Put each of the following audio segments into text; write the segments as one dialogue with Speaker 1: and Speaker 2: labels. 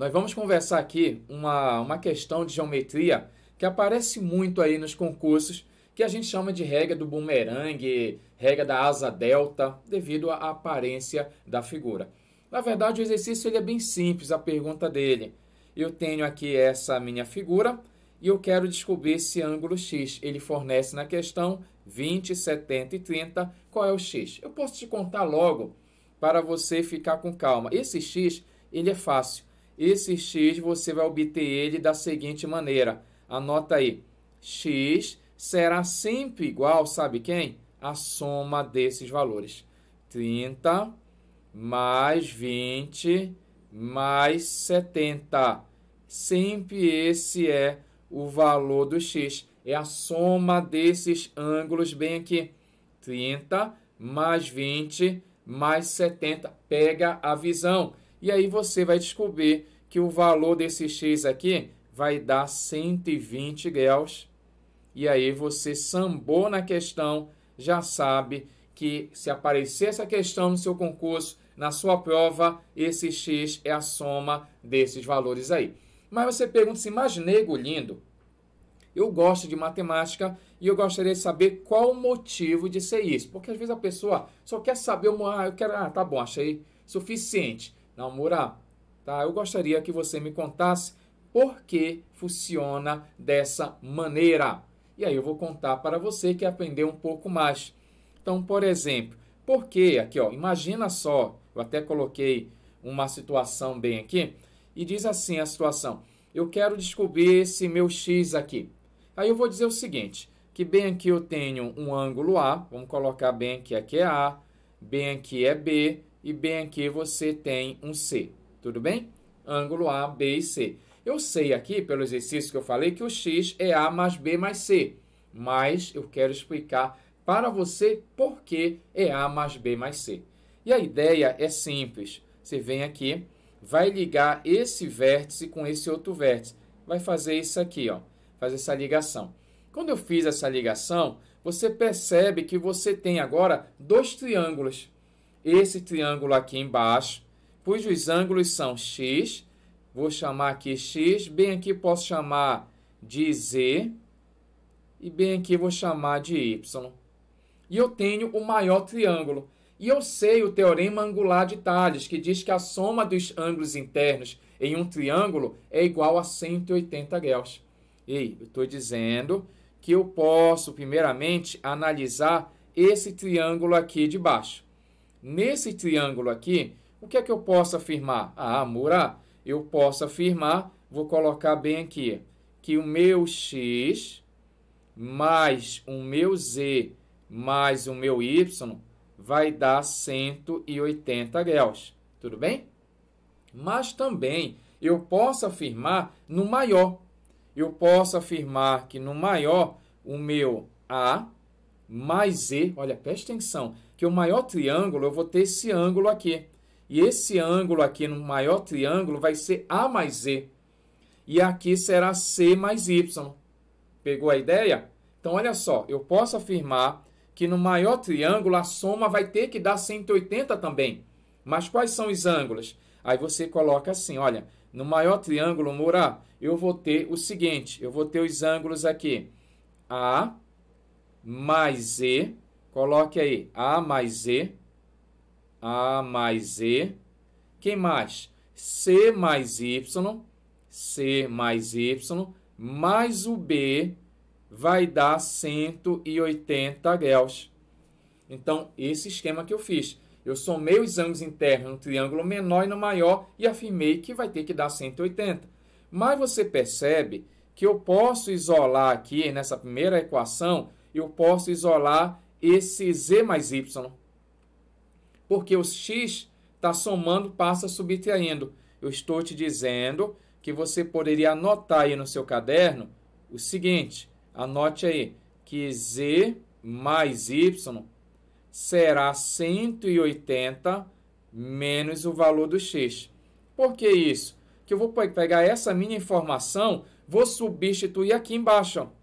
Speaker 1: Nós vamos conversar aqui uma, uma questão de geometria que aparece muito aí nos concursos, que a gente chama de regra do bumerangue, regra da asa delta, devido à aparência da figura. Na verdade, o exercício ele é bem simples, a pergunta dele. Eu tenho aqui essa minha figura e eu quero descobrir esse ângulo x. Ele fornece na questão 20, 70 e 30, qual é o x? Eu posso te contar logo para você ficar com calma. Esse x, ele é fácil. Esse x você vai obter ele da seguinte maneira. Anota aí. x será sempre igual, sabe quem? A soma desses valores. 30 mais 20 mais 70. Sempre esse é o valor do x. É a soma desses ângulos bem aqui. 30 mais 20 mais 70. Pega a visão. E aí você vai descobrir que o valor desse x aqui vai dar 120 graus. E aí você sambou na questão, já sabe que se aparecer essa questão no seu concurso, na sua prova, esse x é a soma desses valores aí. Mas você pergunta se assim, mas nego lindo, eu gosto de matemática e eu gostaria de saber qual o motivo de ser isso. Porque às vezes a pessoa só quer saber, ah, eu quero, ah, tá bom, achei suficiente namorar. Tá? Eu gostaria que você me contasse por que funciona dessa maneira. E aí eu vou contar para você que aprendeu um pouco mais. Então, por exemplo, por que aqui, ó, imagina só, eu até coloquei uma situação bem aqui e diz assim a situação: eu quero descobrir esse meu x aqui. Aí eu vou dizer o seguinte, que bem aqui eu tenho um ângulo A, vamos colocar bem aqui. aqui é A, bem aqui é B, e bem aqui você tem um C, tudo bem? Ângulo A, B e C. Eu sei aqui, pelo exercício que eu falei, que o X é A mais B mais C, mas eu quero explicar para você por que é A mais B mais C. E a ideia é simples. Você vem aqui, vai ligar esse vértice com esse outro vértice. Vai fazer isso aqui, ó, fazer essa ligação. Quando eu fiz essa ligação, você percebe que você tem agora dois triângulos esse triângulo aqui embaixo, cujos ângulos são x, vou chamar aqui x, bem aqui posso chamar de z, e bem aqui vou chamar de y. E eu tenho o maior triângulo. E eu sei o teorema angular de Tales, que diz que a soma dos ângulos internos em um triângulo é igual a 180 graus. Ei, eu estou dizendo que eu posso, primeiramente, analisar esse triângulo aqui de baixo. Nesse triângulo aqui, o que é que eu posso afirmar? Ah, Murá, ah, eu posso afirmar, vou colocar bem aqui, que o meu x mais o meu z mais o meu y vai dar 180 graus, tudo bem? Mas também eu posso afirmar no maior. Eu posso afirmar que no maior o meu A mais E, olha, presta atenção, que o maior triângulo, eu vou ter esse ângulo aqui. E esse ângulo aqui no maior triângulo vai ser A mais E. E aqui será C mais Y. Pegou a ideia? Então, olha só, eu posso afirmar que no maior triângulo a soma vai ter que dar 180 também. Mas quais são os ângulos? Aí você coloca assim, olha, no maior triângulo, Moura, eu vou ter o seguinte, eu vou ter os ângulos aqui, A, mais E, coloque aí A mais E, A mais E, quem mais? C mais Y, C mais Y, mais o B vai dar 180 graus. Então, esse esquema que eu fiz. Eu somei os ângulos internos no triângulo menor e no maior e afirmei que vai ter que dar 180. Mas você percebe que eu posso isolar aqui nessa primeira equação eu posso isolar esse z mais y. Porque o x está somando, passa subtraindo. Eu estou te dizendo que você poderia anotar aí no seu caderno o seguinte: anote aí que z mais y será 180 menos o valor do x. Por que isso? Que eu vou pegar essa minha informação, vou substituir aqui embaixo. Ó.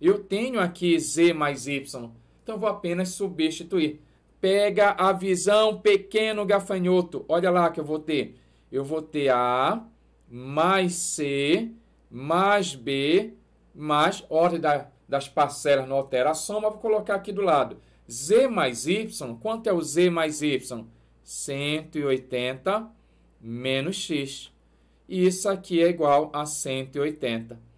Speaker 1: Eu tenho aqui Z mais Y, então vou apenas substituir. Pega a visão, pequeno gafanhoto. Olha lá que eu vou ter. Eu vou ter A mais C mais B mais ordem da, das parcelas não altera a soma, vou colocar aqui do lado. Z mais Y, quanto é o Z mais Y? 180 menos X. E isso aqui é igual a 180.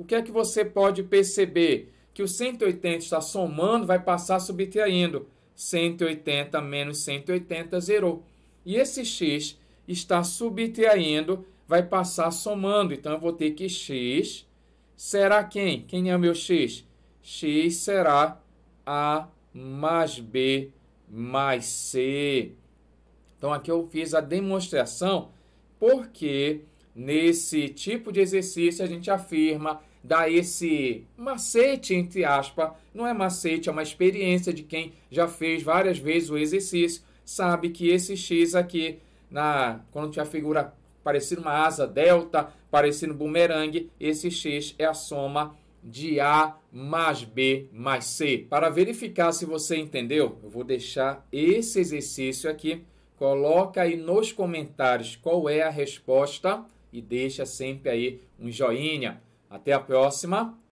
Speaker 1: O que é que você pode perceber? Que o 180 está somando, vai passar subtraindo. 180 menos 180, zerou. E esse x está subtraindo, vai passar somando. Então, eu vou ter que x será quem? Quem é o meu x? x será a mais b mais c. Então, aqui eu fiz a demonstração porque nesse tipo de exercício a gente afirma dá esse macete, entre aspas, não é macete, é uma experiência de quem já fez várias vezes o exercício, sabe que esse X aqui, na quando tinha a figura parecendo uma asa delta, parecendo um bumerangue, esse X é a soma de A mais B mais C. Para verificar se você entendeu, eu vou deixar esse exercício aqui. Coloca aí nos comentários qual é a resposta e deixa sempre aí um joinha. Até a próxima.